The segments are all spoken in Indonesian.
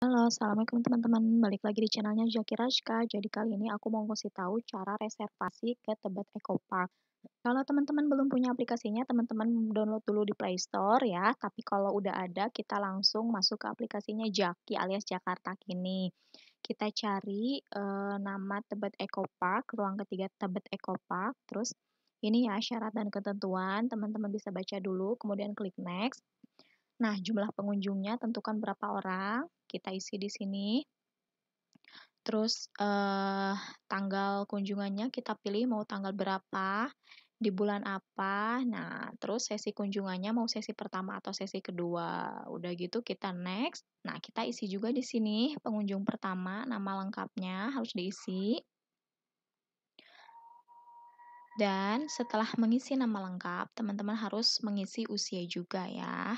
Halo, assalamualaikum teman-teman. Balik lagi di channelnya Zaki Rashka. Jadi kali ini aku mau ngasih tahu cara reservasi ke Tebet Eco Park. Kalau teman-teman belum punya aplikasinya, teman-teman download dulu di Play Store ya. Tapi kalau udah ada, kita langsung masuk ke aplikasinya Jaki alias Jakarta Kini. Kita cari eh, nama Tebet Eco Park, ruang ketiga Tebet Eco Park. Terus ini ya syarat dan ketentuan, teman-teman bisa baca dulu, kemudian klik next. Nah, jumlah pengunjungnya tentukan berapa orang, kita isi di sini. Terus eh, tanggal kunjungannya kita pilih mau tanggal berapa, di bulan apa. Nah, terus sesi kunjungannya mau sesi pertama atau sesi kedua. Udah gitu kita next. Nah, kita isi juga di sini pengunjung pertama, nama lengkapnya harus diisi. Dan setelah mengisi nama lengkap, teman-teman harus mengisi usia juga ya.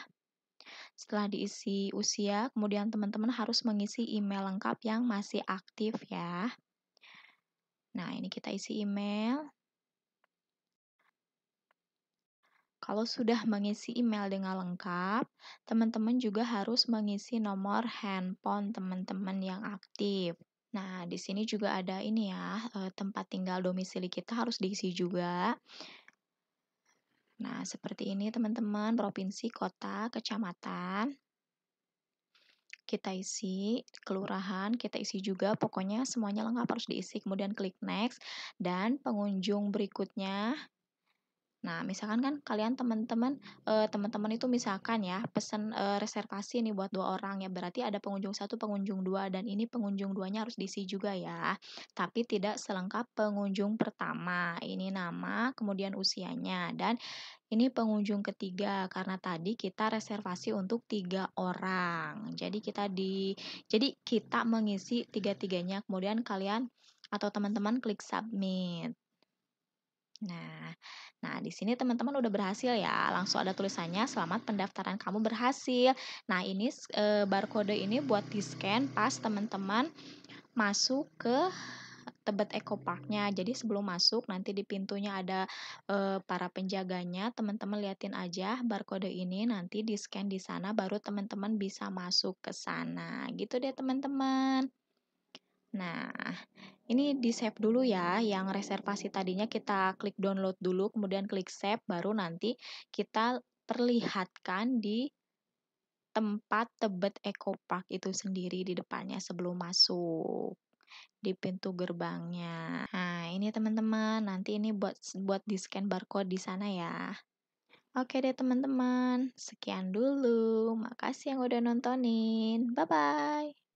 Setelah diisi usia, kemudian teman-teman harus mengisi email lengkap yang masih aktif ya. Nah, ini kita isi email. Kalau sudah mengisi email dengan lengkap, teman-teman juga harus mengisi nomor handphone teman-teman yang aktif. Nah, di sini juga ada ini ya, eh, tempat tinggal domisili kita harus diisi juga. Nah, seperti ini teman-teman, provinsi, kota, kecamatan. Kita isi kelurahan, kita isi juga, pokoknya semuanya lengkap harus diisi. Kemudian klik next dan pengunjung berikutnya Nah, misalkan kan kalian teman-teman teman-teman itu misalkan ya pesan, reservasi nih buat dua orang ya, berarti ada pengunjung satu pengunjung dua dan ini pengunjung duanya nya harus diisi juga ya, tapi tidak selengkap pengunjung pertama. Ini nama, kemudian usianya, dan ini pengunjung ketiga karena tadi kita reservasi untuk tiga orang. Jadi kita di jadi kita mengisi tiga-tiganya, kemudian kalian atau teman-teman klik submit. Nah, nah di sini teman-teman udah berhasil ya. Langsung ada tulisannya selamat pendaftaran kamu berhasil. Nah, ini e, barcode ini buat di-scan pas teman-teman masuk ke Tebet Eco Parknya. Jadi sebelum masuk nanti di pintunya ada e, para penjaganya. Teman-teman liatin aja barcode ini nanti di scan di sana baru teman-teman bisa masuk ke sana. Gitu deh teman-teman. Nah, ini di save dulu ya, yang reservasi tadinya kita klik download dulu, kemudian klik save, baru nanti kita perlihatkan di tempat Tebet Eco Park itu sendiri di depannya sebelum masuk di pintu gerbangnya. Nah, ini teman-teman, nanti ini buat buat di scan barcode di sana ya. Oke deh teman-teman, sekian dulu. Makasih yang udah nontonin. Bye bye.